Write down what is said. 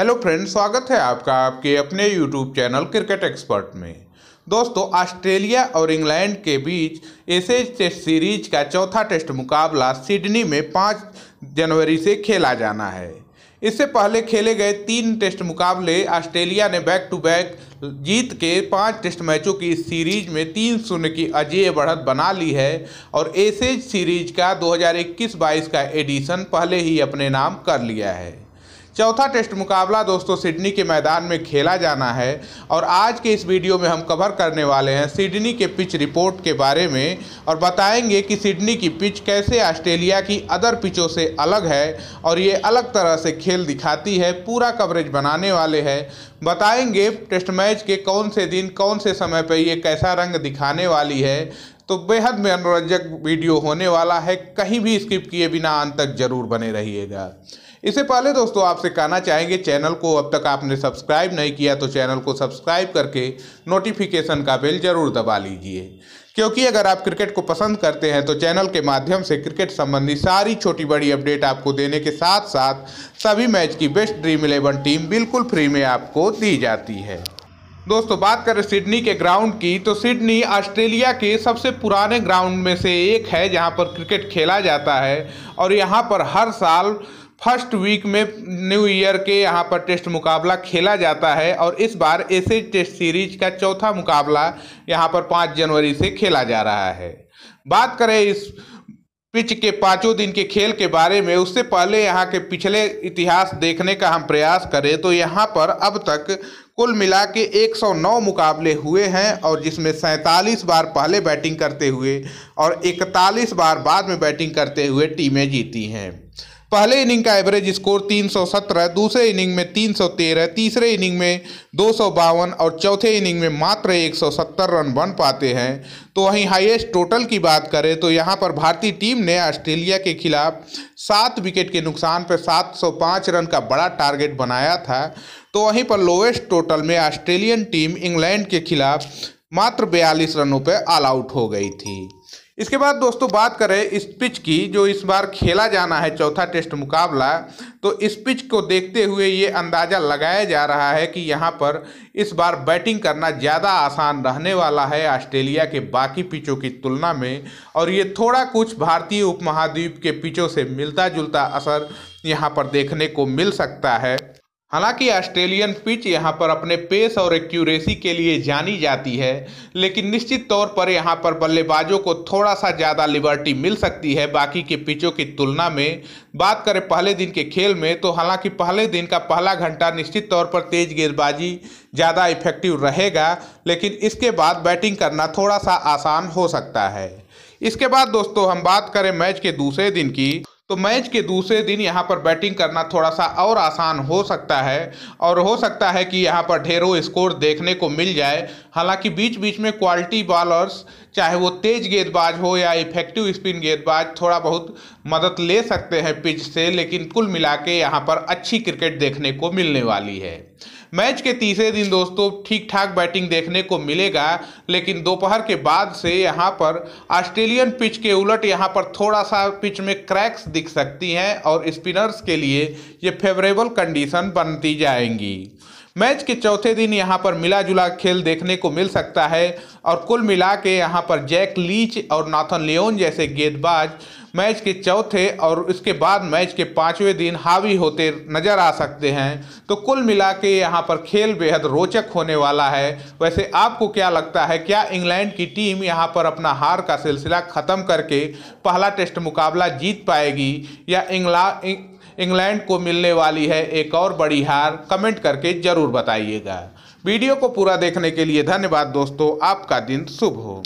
hello friend स्वागत है आपका आपके अपने यूट्यूब चैनल क्रिकेट एक्सपर्ट में दोस्तों ऑस्ट्रेलिया और इंग्लैंड के बीच ऐसे टेस्ट सीरीज का चौथा टेस्ट मुकाबला सिडनी में पाँच जनवरी से खेला जाना है इससे पहले खेले गए तीन टेस्ट मुकाबले ऑस्ट्रेलिया ने बैक टू बैक जीत के पांच टेस्ट मैचों की इस सीरीज में तीन शून्य की अजय बढ़त बना ली है और एसेज सीरीज का 2021-22 का एडिशन पहले ही अपने नाम कर लिया है चौथा टेस्ट मुकाबला दोस्तों सिडनी के मैदान में खेला जाना है और आज के इस वीडियो में हम कवर करने वाले हैं सिडनी के पिच रिपोर्ट के बारे में और बताएंगे कि सिडनी की पिच कैसे ऑस्ट्रेलिया की अदर पिचों से अलग है और ये अलग तरह से खेल दिखाती है पूरा कवरेज बनाने वाले है बताएंगे टेस्ट मैच के कौन से दिन कौन से समय पर ये कैसा रंग दिखाने वाली है तो बेहद मनोरंजक वीडियो होने वाला है कहीं भी स्किप किए बिना अंत तक जरूर बने रहिएगा इससे पहले दोस्तों आपसे कहना चाहेंगे चैनल को अब तक आपने सब्सक्राइब नहीं किया तो चैनल को सब्सक्राइब करके नोटिफिकेशन का बेल जरूर दबा लीजिए क्योंकि अगर आप क्रिकेट को पसंद करते हैं तो चैनल के माध्यम से क्रिकेट संबंधी सारी छोटी बड़ी अपडेट आपको देने के साथ साथ सभी मैच की बेस्ट ड्रीम इलेवन टीम बिल्कुल फ्री में आपको दी जाती है दोस्तों बात करें सिडनी के ग्राउंड की तो सिडनी ऑस्ट्रेलिया के सबसे पुराने ग्राउंड में से एक है जहां पर क्रिकेट खेला जाता है और यहां पर हर साल फर्स्ट वीक में न्यू ईयर के यहाँ पर टेस्ट मुकाबला खेला जाता है और इस बार ऐसे टेस्ट सीरीज का चौथा मुकाबला यहाँ पर पाँच जनवरी से खेला जा रहा है बात करें इस पिच के पाँचों दिन के खेल के बारे में उससे पहले यहाँ के पिछले इतिहास देखने का हम प्रयास करें तो यहाँ पर अब तक कुल मिला के एक मुकाबले हुए हैं और जिसमें सैंतालीस बार पहले बैटिंग करते हुए और इकतालीस बार बाद में बैटिंग करते हुए टीमें जीती हैं पहले इनिंग का एवरेज स्कोर 317 दूसरे इनिंग में 313 तीसरे इनिंग में दो और चौथे इनिंग में मात्र 170 रन बन पाते हैं तो वहीं हाईएस्ट टोटल की बात करें तो यहां पर भारतीय टीम ने ऑस्ट्रेलिया के खिलाफ सात विकेट के नुकसान पर 705 रन का बड़ा टारगेट बनाया था तो वहीं पर लोवेस्ट टोटल में ऑस्ट्रेलियन टीम इंग्लैंड के खिलाफ मात्र बयालीस रनों पर ऑल आउट हो गई थी इसके बाद दोस्तों बात करें इस पिच की जो इस बार खेला जाना है चौथा टेस्ट मुकाबला तो इस पिच को देखते हुए ये अंदाज़ा लगाया जा रहा है कि यहाँ पर इस बार बैटिंग करना ज़्यादा आसान रहने वाला है ऑस्ट्रेलिया के बाकी पिचों की तुलना में और ये थोड़ा कुछ भारतीय उपमहाद्वीप के पिचों से मिलता जुलता असर यहाँ पर देखने को मिल सकता है हालांकि ऑस्ट्रेलियन पिच यहां पर अपने पेस और एक्यूरेसी के लिए जानी जाती है लेकिन निश्चित तौर पर यहां पर बल्लेबाजों को थोड़ा सा ज़्यादा लिबर्टी मिल सकती है बाकी के पिचों की तुलना में बात करें पहले दिन के खेल में तो हालांकि पहले दिन का पहला घंटा निश्चित तौर पर तेज़ गेंदबाजी ज़्यादा इफेक्टिव रहेगा लेकिन इसके बाद बैटिंग करना थोड़ा सा आसान हो सकता है इसके बाद दोस्तों हम बात करें मैच के दूसरे दिन की तो मैच के दूसरे दिन यहाँ पर बैटिंग करना थोड़ा सा और आसान हो सकता है और हो सकता है कि यहाँ पर ढेरों स्कोर देखने को मिल जाए हालांकि बीच बीच में क्वालिटी बॉलर्स चाहे वो तेज गेंदबाज हो या इफेक्टिव स्पिन गेंदबाज थोड़ा बहुत मदद ले सकते हैं पिच से लेकिन कुल मिला के यहाँ पर अच्छी क्रिकेट देखने को मिलने वाली है मैच के तीसरे दिन दोस्तों ठीक ठाक बैटिंग देखने को मिलेगा लेकिन दोपहर के बाद से यहाँ पर ऑस्ट्रेलियन पिच के उलट यहाँ पर थोड़ा सा पिच में क्रैक्स दिख सकती हैं और स्पिनर्स के लिए ये फेवरेबल कंडीशन बनती जाएंगी मैच के चौथे दिन यहां पर मिला जुला खेल देखने को मिल सकता है और कुल मिला के यहाँ पर जैक लीच और नाथन लियोन जैसे गेंदबाज मैच के चौथे और उसके बाद मैच के पाँचवें दिन हावी होते नज़र आ सकते हैं तो कुल मिला के यहाँ पर खेल बेहद रोचक होने वाला है वैसे आपको क्या लगता है क्या इंग्लैंड की टीम यहाँ पर अपना हार का सिलसिला ख़त्म करके पहला टेस्ट मुकाबला जीत पाएगी या इंग्ला इंग्लैंड को मिलने वाली है एक और बड़ी हार कमेंट करके ज़रूर बताइएगा वीडियो को पूरा देखने के लिए धन्यवाद दोस्तों आपका दिन शुभ हो